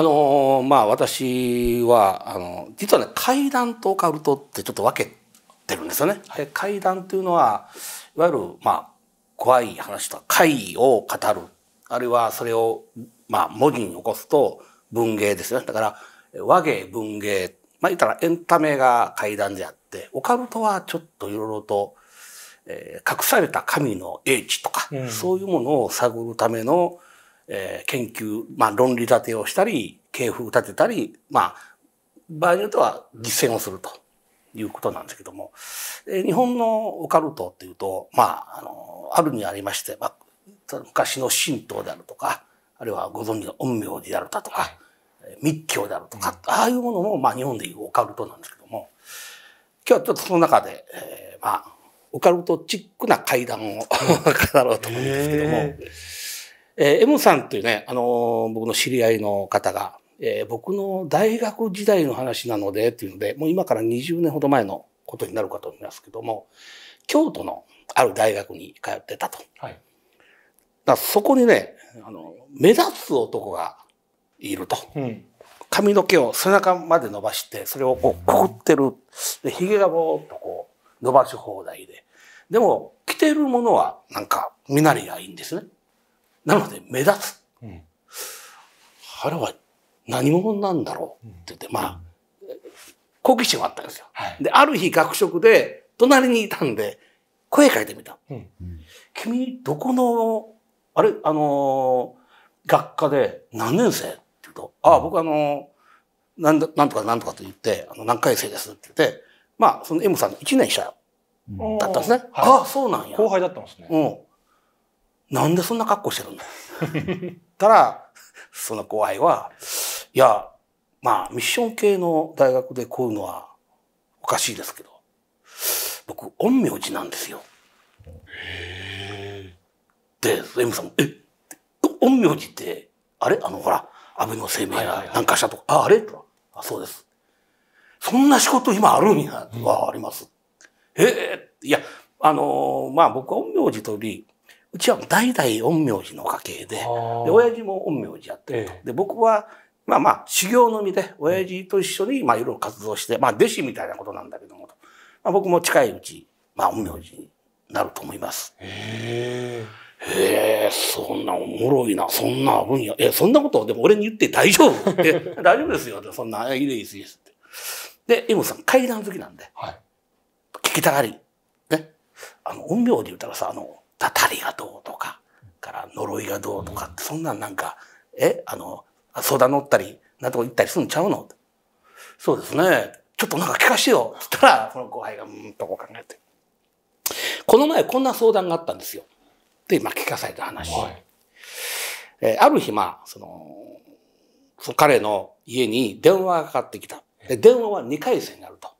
あのー、まあ私はあの実はね怪談とオカルトってちょっと分けてるんですよね。はい、怪談というのはいわゆるまあ怖い話とか怪異を語るあるいはそれをまあ文字に起こすと文芸ですよね。だから和芸文芸まあ言ったらエンタメが怪談であってオカルトはちょっといろいろと、えー、隠された神の英知とか、うん、そういうものを探るための、えー、研究、まあ、論理立てをしたり系譜立てたり、まあ、場合によっては実践をするということなんですけども、えー、日本のオカルトっていうと、まあ、あのあるにありまして、まあ、昔の神道であるとかあるいはご存知の陰陽であるだとか、はい、密教であるとか、ああいうものも、まあ、日本でいうオカルトなんですけども今日はちょっとその中で、えー、まあオカルトチックな階談を 語ろうと思うんですけども。えー、エさんというね、あのー、僕の知り合いの方が、えー、僕の大学時代の話なので、っていうので、もう今から20年ほど前のことになるかと思いますけども、京都のある大学に通ってたと。はい、だそこにね、あの、目立つ男がいると。うん、髪の毛を背中まで伸ばして、それをこう、くくってる。で、髭がぼーっとこう、伸ばし放題で。でも、着てるものは、なんか、身なりがいいんですね。なので目立つ。うん、彼は何者なんだろうって言って、まあ、好奇心はあったんですよ。はい、で、ある日学食で隣にいたんで、声かけてみた。うん、君、どこの、あれ、あのー、学科で何年生って言うと、ああ、僕あのー、なんだ、なんとかなんとかと言って、あの、何回生ですって言って、まあ、その M さんの1年下だったんですね。はい、ああ、そうなんや。後輩だったんですね。うん。なんでそんな格好してるんだたら、その後輩は、いや、まあ、ミッション系の大学でこういうのはおかしいですけど、僕、陰陽師なんですよ。で、M さんも、え陰陽師って、あれあの、ほら、安倍の生命がなんかしたとか、はいはいはい、あ、あれとあ、そうです。そんな仕事今あるんや、は、うん、あります。ええー、いや、あのー、まあ僕は陰陽師とおり、うちは代々陰陽師の家系で、で親父も陰陽師やってると。で、僕は、まあまあ、修行の身で、親父と一緒に、まあ、いろいろ活動して、まあ、弟子みたいなことなんだけども、まあ、僕も近いうち、まあ、陰陽師になると思います。へえ。へえ、そんなおもろいな、そんな分野。え、そんなことでも俺に言って大丈夫 大丈夫ですよ、そんな、いいです、いいですって。で、ムさん、階段好きなんで、はい、聞きたがり。ね。あの、音陽で言ったらさ、あの、たたりがどうとか、から呪いがどうとかって、そんなんなんか、え、あの、相談乗ったり、なんとか行ったりするんちゃうのそうですね。ちょっとなんか聞かしてよ。つったら、その後輩が、うんとこう考えて。この前こんな相談があったんですよ。で、まあ聞かされた話。はい、えー、ある日、まあ、その、その彼の家に電話がかかってきた。で電話は2回線があると。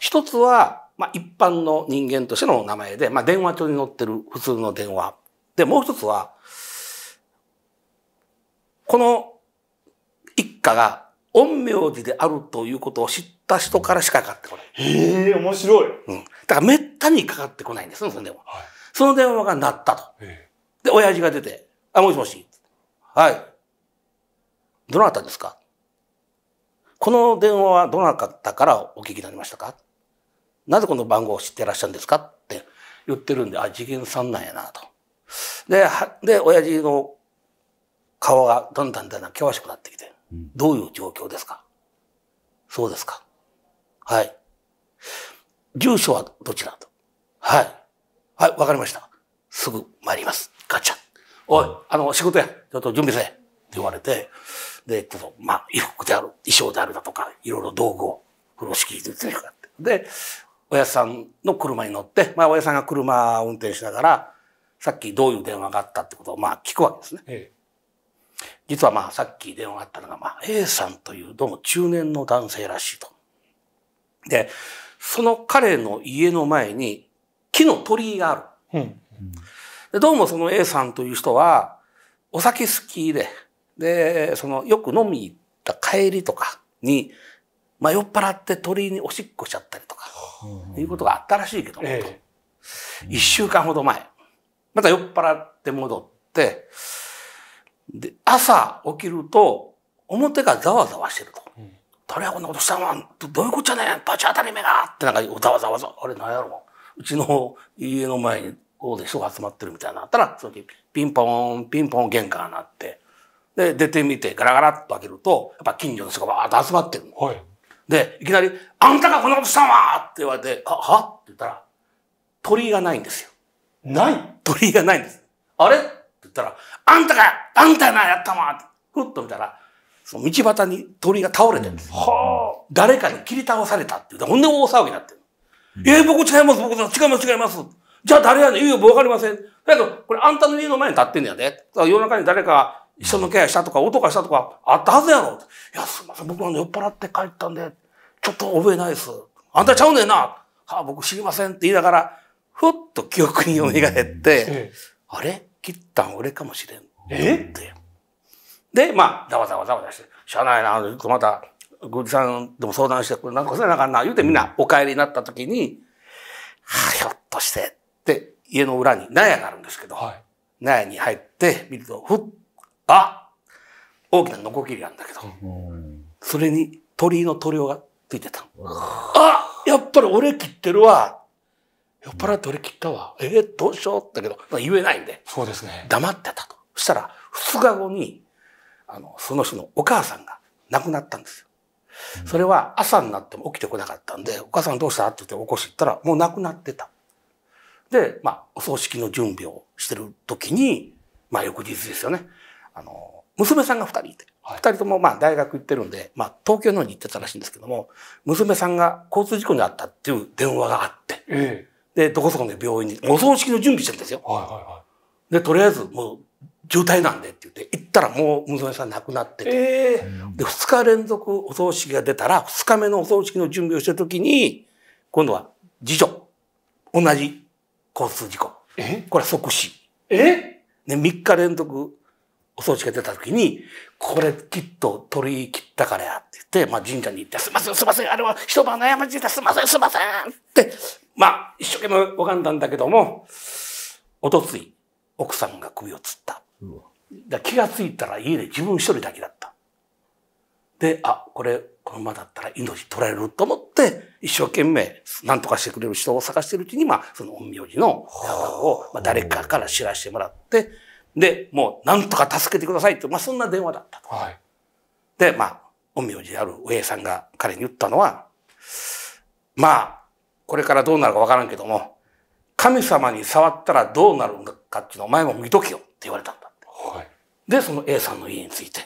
一つは、まあ、一般の人間としての名前で、まあ、電話帳に載ってる普通の電話。で、もう一つは、この一家が陰陽師であるということを知った人からしかかかってこない。へえ、面白い。うん。だからめったにかかってこないんですその電話。はい、その電話が鳴ったと。で、親父が出て、あ、もしもし。はい。どなたですかこの電話はどなたからお聞きになりましたかなぜこの番号を知ってらっしゃるんですかって言ってるんで、あ、次元さんなんやなと。で、で、親父の顔がだんだんだんだん険しくなってきて、うん、どういう状況ですかそうですか。はい。住所はどちらと。はい。はい、わかりました。すぐ参ります。ガチャ。おい、あの、仕事や。ちょっと準備せ。って言われて、で、ちょっと、まあ、衣服である、衣装であるだとか、いろいろ道具を風呂敷に入れてで、親父さんの車に乗って、まあ、親さんが車を運転しながらさっきどういう電話があったってことをまあ聞くわけですね。ええ、実はまあさっき電話があったのが、まあ、A さんというどうも中年の男性らしいと。でその彼の家の前に木の鳥居がある。うんでどうもその A さんという人はお酒好きででそのよく飲み行った帰りとかに、まあ、酔っ払って鳥居におしっこしちゃったりいうことがあったらしいけども、ええ、1週間ほど前、また酔っ払って戻って、で、朝起きると、表がざわざわしてると。誰がこんなことしたのどういうことじゃねえバチ当たり目がってなんか、ざわざわざわ、あれ何やろうちの家の前にこうで人が集まってるみたいになったら、その時ピンポーン、ピンポーン玄関になって、で、出てみてガラガラっと開けると、やっぱ近所の人がわーっと集まってるの。はいで、いきなり、あんたがこんなことしたんわって言われて、あ、はって言ったら、鳥居がないんですよ。ない鳥居がないんです。あれって言ったら、あんたが、あんたがやったわふっと見たら、その道端に鳥居が倒れてるんです。はあ、誰かに切り倒されたって言うて、ほんで大騒ぎになってる。えや、僕違います、僕違います、違います。違いますじゃあ誰やねん、言うよ、僕わかりません。だけど、これあんたの家の前に立ってんねやで。夜中に誰か人のケアしたとか、音がしたとか、あったはずやろ。いや、すいません、僕は酔っ払って帰ったんで、ちょっと覚えないです。あんたちゃうねんな。はあ、僕知りませんって言いながら、ふっと記憶に蘇って、あれ切ったん俺かもしれん。えって。で、まあ、ざわざわざわざして、しゃあないな、とまた、グリさんでも相談して、これなんかせなあかんな、言うてみんなお帰りになった時に、はあ、ひょっとして、って、家の裏に納屋があるんですけど、はい、納屋に入って、見ると、ふっあ大きなノコギリなんだけど、それに鳥居の塗料がついてた。あやっぱり俺切ってるわ酔っ払って俺切ったわ。えー、どうしようだけど、言えないんで。そうですね。黙ってたと。そしたら、二日後に、あの、その人のお母さんが亡くなったんですよ。それは朝になっても起きてこなかったんで、お母さんどうしたって言って起こしてたら、もう亡くなってた。で、まあ、お葬式の準備をしてる時に、まあ、翌日ですよね。あの、娘さんが二人いて、はい、人ともまあ大学行ってるんで、まあ東京の方に行ってたらしいんですけども、娘さんが交通事故にあったっていう電話があって、ええ、で、どこそこの病院に、お葬式の準備してるんですよ。はいはいはい、で、とりあえずもう、渋滞なんでって言って、行ったらもう娘さん亡くなってて、ええ、で、二日連続お葬式が出たら、二日目のお葬式の準備をしてるときに、今度は次女、同じ交通事故。えこれは即死。えで、3日連続お掃除が出た時に、これきっと取り切ったからやって言って、まあ神社に行って、すいません、すいません、あれは一晩悩ましいです、すいません、すいませんって、まあ一生懸命拝んだんだけども、おとつい、奥さんが首をつった。だ気がついたら家で自分一人だけだった。で、あ、これ、このままだったら命取られると思って、一生懸命何とかしてくれる人を探してるうちに、まあ、その陰陽師の方を、まあ、誰かから知らせてもらって、で、もう、なんとか助けてくださいって、まあ、そんな電話だったと。はい、で、まあ、お名字である上さんが彼に言ったのは、まあ、これからどうなるかわからんけども、神様に触ったらどうなるのかっていうのをお前も見とけよって言われたんだ。はい、で、その A さんの家について、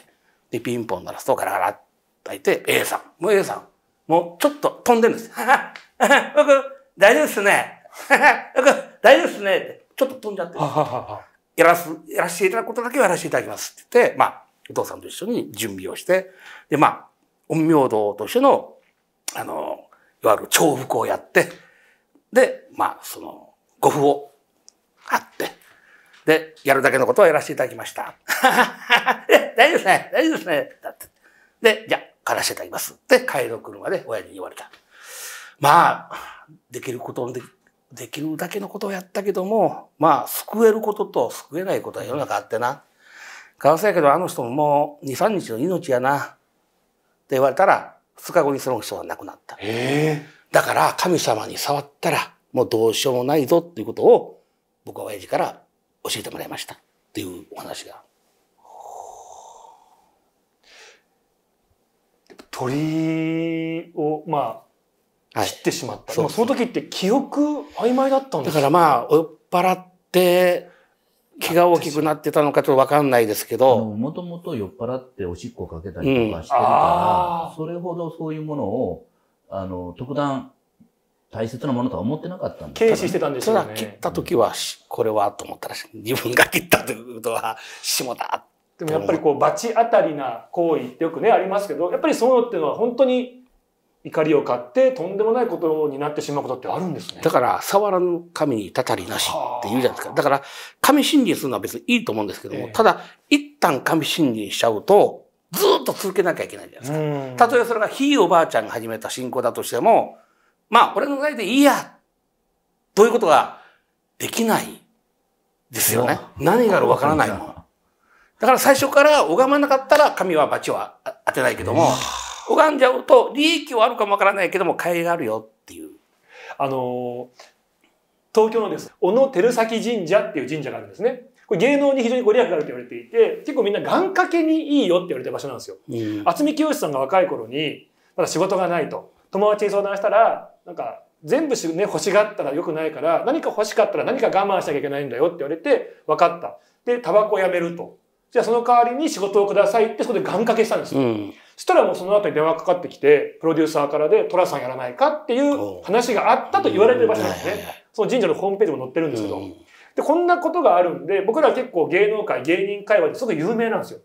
で、ピンポン鳴らすとガラガラ開いて、A さん、もう A さん、もうちょっと飛んでるんです。はは、僕、大丈夫っすね。僕、大丈夫っすね。って、ちょっと飛んじゃってる。はははやらす、やらせていただくことだけはやらせていただきますって言って、まあ、お父さんと一緒に準備をして、で、まあ、陰陽道としての、あの、いわゆる重複をやって、で、まあ、その、ご符を貼って、で、やるだけのことはやらせていただきました。大丈夫ですね、大丈夫ですね、だって。で、じゃあ、帰らせていただきます。で、帰りの車で親に言われた。まあ、できることのでき、できるだけのことをやったけども、まあ、救えることと救えないことは世の中あってな。かわせやけど、あの人ももう2、3日の命やな。って言われたら、2日後にその人は亡くなった。えだから、神様に触ったら、もうどうしようもないぞっていうことを、僕は親父から教えてもらいました。っていうお話が。鳥を、まあ、切ってしまった。はい、でもその時って記憶曖昧だったんですか、だからまあ、酔っ払って、気が大きくなってたのかちょっとわかんないですけど。もともと酔っ払っておしっこかけたりとかしてるから、うん、それほどそういうものを、あの、特段大切なものとは思ってなかったんです軽視してたんですよね。ただ切った時は、これはと思ったらしい。自分が切ったということは、下だ。でもやっぱりこう、罰当たりな行為ってよくね、ありますけど、やっぱりそういうのっていうのは本当に怒りを買ってとんでもないことになってしまうことってあるんですね。だから、触らぬ神にたたりなしって言うじゃないですか。だから、神信心するのは別にいいと思うんですけども、えー、ただ、一旦神信心しちゃうと、ずっと続けなきゃいけないじゃないですか。たとえそれがひいおばあちゃんが始めた信仰だとしても、まあ、俺の代でいいや、ということができないですよね。何があるわからないもん。だから最初から拝まなかったら神は罰は当てないけども、拝んじゃうと利益はあるかもわからないけども帰りがあるよっていう。あの東京のです小野照崎神社っていう神社があるんですね。これ芸能に非常にご利益があると言われていて結構みんな願掛けにいいよって言われてる場所なんですよ。うん、渥美清さんが若い頃にまだ仕事がないと友達に相談したらなんか全部、ね、欲しがったら良くないから何か欲しかったら何か我慢しなきゃいけないんだよって言われて分かった。でタバコをやめると。じゃあその代わりに仕事をくださいってそこで願掛けしたんですよ。うんそしたらもうその後に電話かかってきて、プロデューサーからで、寅さんやらないかっていう話があったと言われてる場所なんですね。その神社のホームページも載ってるんですけど。で、こんなことがあるんで、僕ら結構芸能界、芸人界隈ですごい有名なんですよ。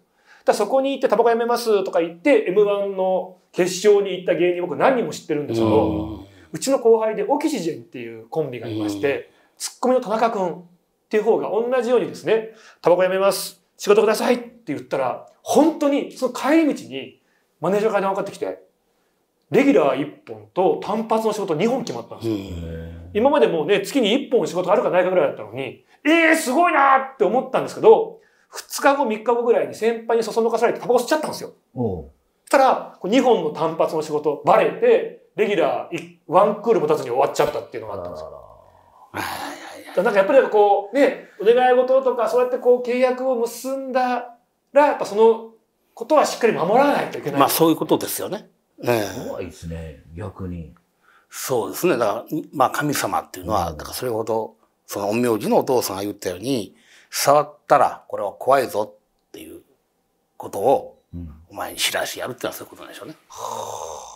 だそこに行ってタバコやめますとか言って、M1 の決勝に行った芸人僕何人も知ってるんですけど、うちの後輩でオキシジェンっていうコンビがいまして、ツッコミの田中君っていう方が同じようにですね、タバコやめます、仕事くださいって言ったら、本当にその帰り道に、マネージャーから電話かかってきて、レギュラー1本と単発の仕事2本決まったんですよ。今までもうね、月に1本仕事あるかないかぐらいだったのに、ええー、すごいなって思ったんですけど、2日後、3日後ぐらいに先輩にそそのかされてタバコ吸っちゃったんですよ。そしたら、2本の単発の仕事バレて、レギュラーワンクールもたつに終わっちゃったっていうのがあったんですよ。なんかやっぱりこう、ね、お願い事とか、そうやってこう契約を結んだら、やっぱそのことはしっかり守らないといけない。まあそういうことですよね。ええ、怖いですね、逆に。そうですね。だから、まあ神様っていうのは、だからそれほど、その陰陽師のお父さんが言ったように、触ったらこれは怖いぞっていうことを、お前に知らしやるっていうのはそういうことなんでしょうね。うん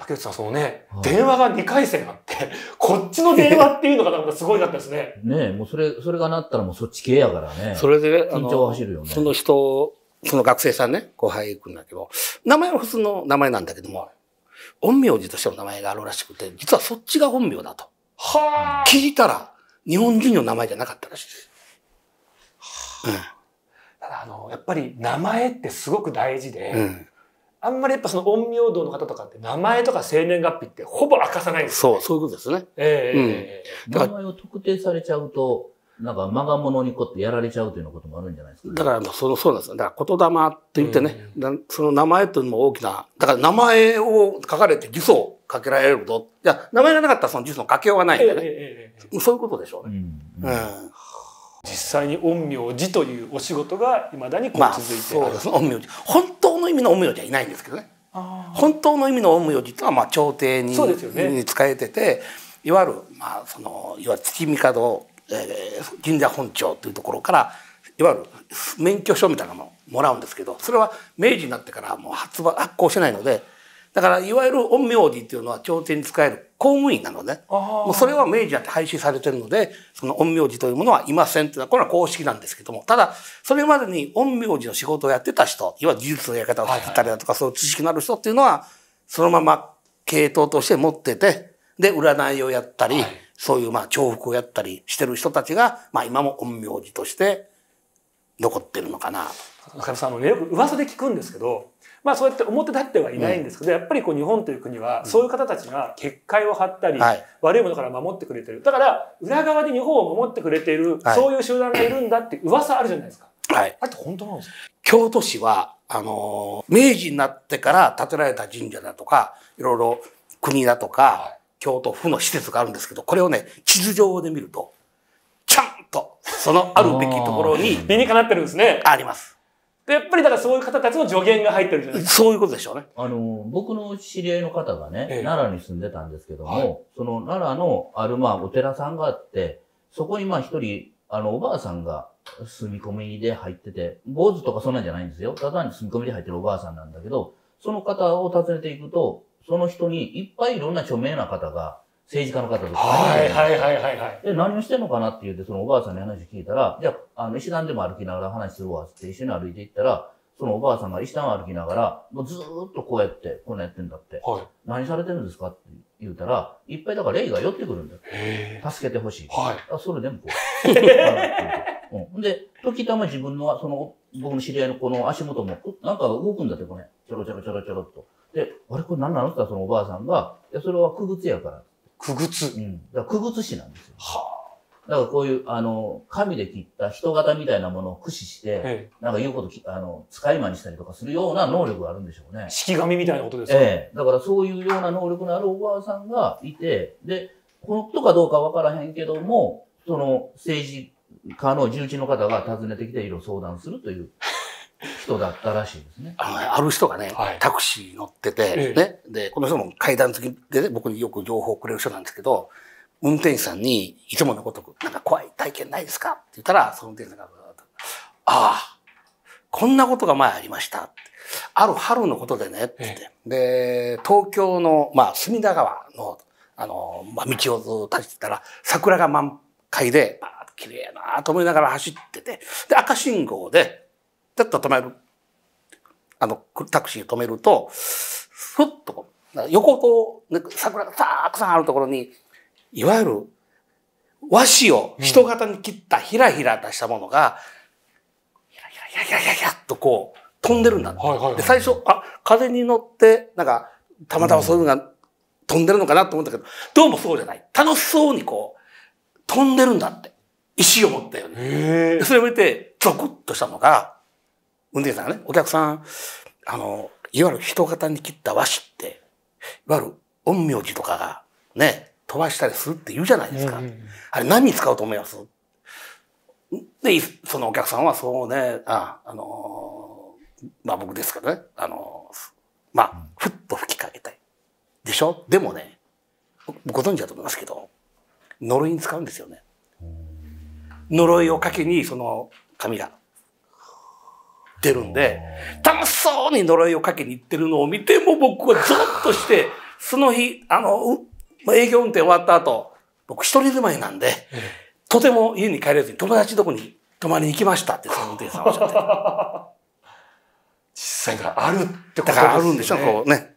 竹内さん、そのね、電話が2回線あって、こっちの電話っていうのがなんかすごいだったですね。ねえ、もうそれ、それがなったらもうそっち系やからね。それで、緊張走るよね。その人、その学生さんね、後輩行くんだけど、名前は普通の名前なんだけども、陰陽師としての名前があるらしくて、実はそっちが本名だと。はあ。聞いたら、日本人の名前じゃなかったらしいです。はあ。うん。ただ、あの、やっぱり名前ってすごく大事で、うんあんまりやっぱその陰陽道の方とかって名前とか生年月日ってほぼ明かさないんですよ、ね、そう、そういうことですね。ええーうん、名前を特定されちゃうと、なんかまが物にこってやられちゃうというようなこともあるんじゃないですか、ね、だからその、そうなんですよ。だから言霊って言ってね、うん、その名前というのも大きな、だから名前を書かれて呪詛をかけられること、いや、名前がなかったらその呪詛のかけようがないんでね、えーえー、そういうことでしょうね。うん、うん実際に陰陽師というお仕事がいまだにこう続いてある、まあ、そうです、陰陽師本当の意味の陰陽師はいないんですけどね本当の意味の陰陽師っいうのはまあ朝廷に,、そうですよ、ね、使えてていわゆる,、まあ、そのいわゆる月帝、えー、神社本庁というところからいわゆる免許証みたいなものももらうんですけどそれは明治になってからもう発売発行してないのでだからいわゆる陰陽師というのは朝廷に使える公務員なので、ね、もうそれは明治だって廃止されてるので、その陰陽師というものはいませんというのは、これは公式なんですけども、ただ、それまでに陰陽師の仕事をやってた人、いわゆる技術のやり方を知ってたりだとか、はいはい、そういう知識のある人っていうのは、そのまま系統として持ってて、で、占いをやったり、はい、そういうまあ重複をやったりしてる人たちが、まあ今も陰陽師として残ってるのかなと。中野さん、あのね、噂で聞くんですけど、まあそうやって表立ってはいないんですけど、うん、やっぱりこう日本という国はそういう方たちが結界を張ったり、うん、悪いものから守ってくれてる。だから裏側で日本を守ってくれている、そういう集団がいるんだって噂あるじゃないですか。はい。あれって本当なんですか京都市は、あのー、明治になってから建てられた神社だとか、いろいろ国だとか、はい、京都府の施設があるんですけど、これをね、地図上で見ると、ちゃんと、そのあるべきところに、理にかなってるんですね。あります。やっぱりだからそういう方たちの助言が入ってるじゃないですか。そういうことでしょうね。あの、僕の知り合いの方がね、奈良に住んでたんですけども、はい、その奈良のあるまあお寺さんがあって、そこにまあ一人、あの、おばあさんが住み込みで入ってて、坊主とかそんなんじゃないんですよ。ただに住み込みで入ってるおばあさんなんだけど、その方を訪ねていくと、その人にいっぱいいろんな著名な方が、政治家の方とか。はいはいはいはい、で、何をしてんのかなって言って、そのおばあさんに話聞いたら、じゃあ、あの、石段でも歩きながら話するわって一緒に歩いていったら、そのおばあさんが石段歩きながら、もうずーっとこうやって、こんなやってんだって。はい。何されてるんですかって言うたら、いっぱいだから霊が寄ってくるんだよ。助けてほしい。はい。あ、それでもこう。うん。で、時たま自分の、その、僕の知り合いのこの足元も、なんか動くんだって、これ。ちょろちょろちょろちょろっと。で、あれこれ何なのって言ったらそのおばあさんが、いや、それは空物やから。くぐうん。だら、ぐつ師なんですよ。はあ。だからこういう、あの、紙で切った人型みたいなものを駆使して、なんか言うことき、あの、使い魔にしたりとかするような能力があるんでしょうね。式紙みたいなことですかええ。だからそういうような能力のあるおばあさんがいて、で、この人かどうかわからへんけども、その政治家の重鎮の方が訪ねてきていろいろ相談するという人だったらしいですね。あある人がね、はい、タクシー乗ってて、ね、で、この人も階段付きでね、僕によく情報をくれる人なんですけど、運転手さんにいつものごとく、なんか怖い体験ないですかって言ったら、その運転手さんが、ああ、こんなことが前ありました。ある春のことでね、って言って。で、東京の、まあ、隅田川の、あの、まあ、道を立ってたら、桜が満開で、綺麗なと思いながら走ってて、で、赤信号で、ちょっと止める。あの、タクシー止めると、ふっと横と、桜がたくさんあるところに、いわゆる和紙を人型に切ったひらひらとしたものが、ひらひらひらひらひらっとこう、飛んでるんだ、で、最初、あ、風に乗って、なんか、たまたまそういうのが飛んでるのかなと思ったけど、どうもそうじゃない。楽しそうにこう、飛んでるんだって。石を持ったよね。それを見て、ゾクッとしたのが、運転手さんがね、お客さん、あの、いわゆる人型に切った和紙って、いわゆる陰陽師とかがね、飛ばしたりするって言うじゃないですか。あれ何に使うと思いますで、そのお客さんはそうね、あ、あのー、まあ僕ですからね、あのー、まあ、ふっと吹きかけたい。でしょでもね、ご存知だと思いますけど、呪いに使うんですよね。呪いをかけに、その紙がってるんで、楽しそうに呪いをかけに行ってるのを見ても僕はゾッとして、その日、あの、営業運転終わった後、僕一人住まいなんで、とても家に帰れずに友達どこに泊まりに行きましたってその運転手さんおっしゃって。実際があるってことですね。だからあるんでしょ、こうね。